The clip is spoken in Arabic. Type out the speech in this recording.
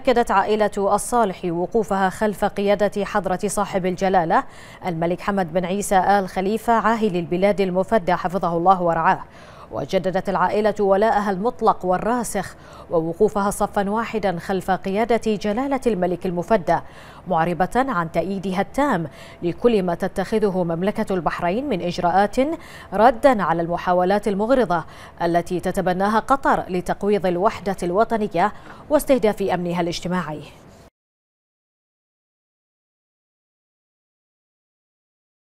أكدت عائلة الصالح وقوفها خلف قيادة حضرة صاحب الجلالة الملك حمد بن عيسى آل خليفة عاهل البلاد المفدى حفظه الله ورعاه وجددت العائلة ولاءها المطلق والراسخ ووقوفها صفا واحدا خلف قيادة جلالة الملك المفدى معربة عن تأييدها التام لكل ما تتخذه مملكة البحرين من إجراءات ردا على المحاولات المغرضة التي تتبناها قطر لتقويض الوحدة الوطنية واستهداف أمنها الاجتماعي